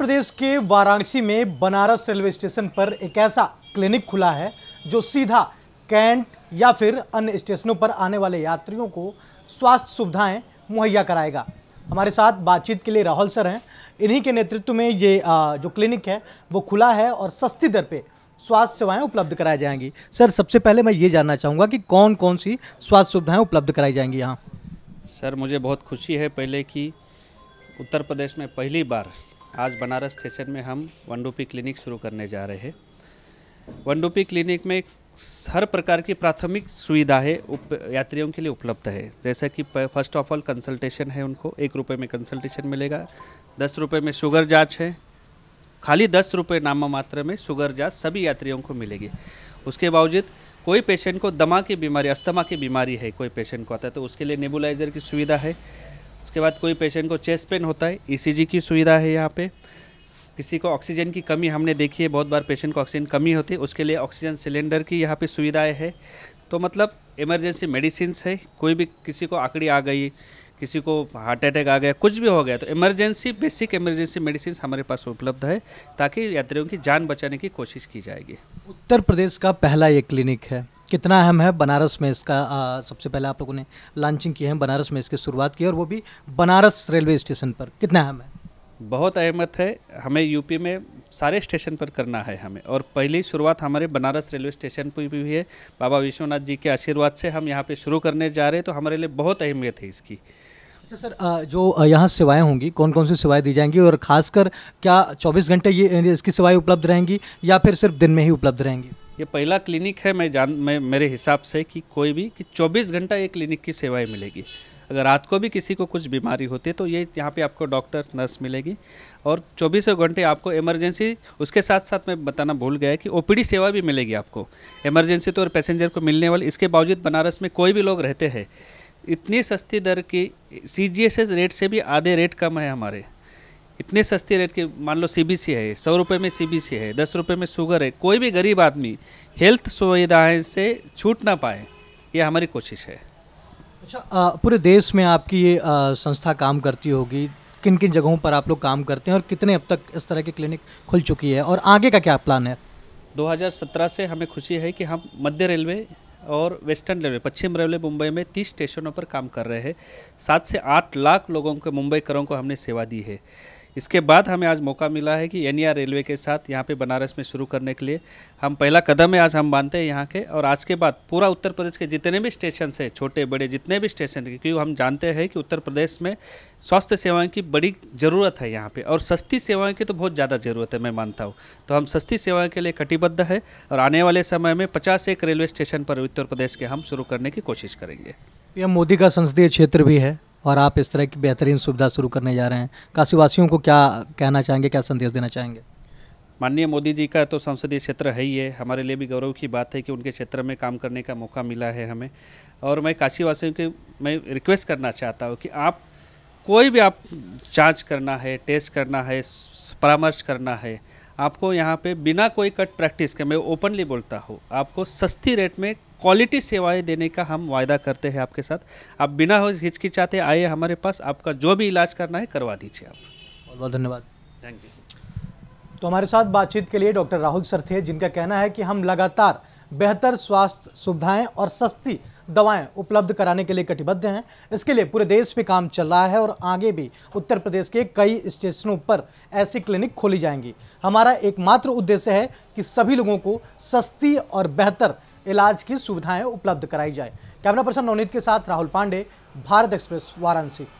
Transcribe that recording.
प्रदेश के वाराणसी में Banaras railway station पर एक ऐसा क्लिनिक खुला है जो सीधा कैंट या फिर अन्य स्टेशनों पर आने वाले यात्रियों को स्वास्थ्य सुविधाएं मुहैया कराएगा हमारे साथ बातचीत के लिए राहुल सर हैं इन्हीं के नेतृत्व में ये जो क्लिनिक है वो खुला है और सस्ती दर पे स्वास्थ्य सेवाएं उपलब्ध कराई जाएंगी सर सबसे पहले मैं ये जानना चाहूँगा कि कौन कौन सी स्वास्थ्य सुविधाएं उपलब्ध कराई जाएंगी यहाँ सर मुझे बहुत खुशी है पहले कि उत्तर प्रदेश में पहली बार आज बनारस स्टेशन में हम वनडूपी क्लिनिक शुरू करने जा रहे हैं वनडूपी क्लिनिक में हर प्रकार की प्राथमिक सुविधा है उप यात्रियों के लिए उपलब्ध है जैसा कि फर्स्ट ऑफ ऑल कंसल्टेशन है उनको एक रुपये में कंसल्टेशन मिलेगा दस रुपये में शुगर जाँच है खाली दस रुपये नाम मात्र में शुगर जाँच सभी यात्रियों को मिलेगी उसके बावजूद कोई पेशेंट को दमा की बीमारी अस्थमा की बीमारी है कोई पेशेंट को आता है तो उसके लिए नेबुलाइज़र की सुविधा है उसके बाद कोई पेशेंट को चेस्ट पेन होता है ई e की सुविधा है यहाँ पे किसी को ऑक्सीजन की कमी हमने देखी है बहुत बार पेशेंट को ऑक्सीजन कमी होती है उसके लिए ऑक्सीजन सिलेंडर की यहाँ पे सुविधाएं है तो मतलब इमरजेंसी मेडिसिन है कोई भी किसी को आकड़ी आ गई किसी को हार्ट अटैक आ गया कुछ भी हो गया तो इमरजेंसी बेसिक इमरजेंसी मेडिसिन हमारे पास उपलब्ध है ताकि यात्रियों की जान बचाने की कोशिश की जाएगी उत्तर प्रदेश का पहला ये क्लिनिक है कितना अहम है बनारस में इसका आ, सबसे पहले आप लोगों ने लॉन्चिंग की है बनारस में इसकी शुरुआत की और वो भी बनारस रेलवे स्टेशन पर कितना अहम है बहुत अहमत है हमें यूपी में सारे स्टेशन पर करना है हमें और पहली शुरुआत हमारे बनारस रेलवे स्टेशन पर भी हुई है बाबा विश्वनाथ जी के आशीर्वाद से हम यहाँ पे शुरू करने जा रहे हैं तो हमारे लिए बहुत अहमियत है इसकी अच्छा सर जो यहाँ सेवाएं होंगी कौन कौन सी सेवाएं दी जाएंगी और ख़ासकर क्या 24 घंटे ये इसकी सेवाएं उपलब्ध रहेंगी या फिर सिर्फ दिन में ही उपलब्ध रहेंगी ये पहला क्लिनिक है मैं जान मैं मेरे हिसाब से कि कोई भी कि 24 घंटा ये क्लिनिक की सेवाएं मिलेगी अगर रात को भी किसी को कुछ बीमारी होती है तो ये यहाँ पे आपको डॉक्टर नर्स मिलेगी और चौबीसों घंटे आपको इमरजेंसी उसके साथ साथ मैं बताना भूल गया कि ओपीडी सेवा भी मिलेगी आपको इमरजेंसी तो और पैसेंजर को मिलने वाली इसके बावजूद बनारस में कोई भी लोग रहते हैं इतनी सस्ती दर की सी रेट से भी आधे रेट कम है हमारे इतने सस्ते रेट के मान लो सीबीसी है सौ रुपये में सीबीसी है दस रुपये में शुगर है कोई भी गरीब आदमी हेल्थ सुविधाएं से छूट ना पाए ये हमारी कोशिश है अच्छा पूरे देश में आपकी ये संस्था काम करती होगी किन किन जगहों पर आप लोग काम करते हैं और कितने अब तक इस तरह की क्लिनिक खुल चुकी है और आगे का क्या प्लान है 2017 से हमें खुशी है कि हम मध्य रेलवे और वेस्टर्न रेलवे पश्चिम रेलवे मुंबई में 30 स्टेशनों पर काम कर रहे हैं सात से आठ लाख लोगों के मुंबईकरों को हमने सेवा दी है इसके बाद हमें आज मौका मिला है कि एन रेलवे के साथ यहाँ पे बनारस में शुरू करने के लिए हम पहला कदम है आज हम मानते हैं यहाँ के और आज के बाद पूरा उत्तर प्रदेश के जितने भी स्टेशन है छोटे बड़े जितने भी स्टेशन के क्योंकि हम जानते हैं कि उत्तर प्रदेश में स्वास्थ्य सेवाएं की बड़ी ज़रूरत है यहाँ पे और सस्ती सेवाएं की तो बहुत ज़्यादा ज़रूरत है मैं मानता हूँ तो हम सस्ती सेवाएं के लिए कटिबद्ध है और आने वाले समय में पचास एक रेलवे स्टेशन पर उत्तर प्रदेश के हम शुरू करने की कोशिश करेंगे पीएम मोदी का संसदीय क्षेत्र भी है और आप इस तरह की बेहतरीन सुविधा शुरू करने जा रहे हैं काशीवासियों को क्या कहना चाहेंगे क्या संदेश देना चाहेंगे माननीय मोदी जी का तो संसदीय क्षेत्र है ही है हमारे लिए भी गौरव की बात है कि उनके क्षेत्र में काम करने का मौका मिला है हमें और मैं काशीवासियों की मैं रिक्वेस्ट करना चाहता हूँ कि आप कोई भी आप जांच करना है टेस्ट करना है परामर्श करना है आपको यहाँ पे बिना कोई कट प्रैक्टिस के मैं ओपनली बोलता हूँ आपको सस्ती रेट में क्वालिटी सेवाएं देने का हम वायदा करते हैं आपके साथ आप बिना हिचकिचाते आइए हमारे पास आपका जो भी इलाज करना है करवा दीजिए आप बहुत बहुत धन्यवाद थैंक यू तो हमारे साथ बातचीत के लिए डॉक्टर राहुल सर थे जिनका कहना है कि हम लगातार बेहतर स्वास्थ्य सुविधाएं और सस्ती दवाएं उपलब्ध कराने के लिए कटिबद्ध हैं इसके लिए पूरे देश में काम चल रहा है और आगे भी उत्तर प्रदेश के कई स्टेशनों पर ऐसी क्लिनिक खोली जाएंगी हमारा एकमात्र उद्देश्य है कि सभी लोगों को सस्ती और बेहतर इलाज की सुविधाएं उपलब्ध कराई जाए कैमरा पर्सन नवनीत के साथ राहुल पांडे भारत एक्सप्रेस वाराणसी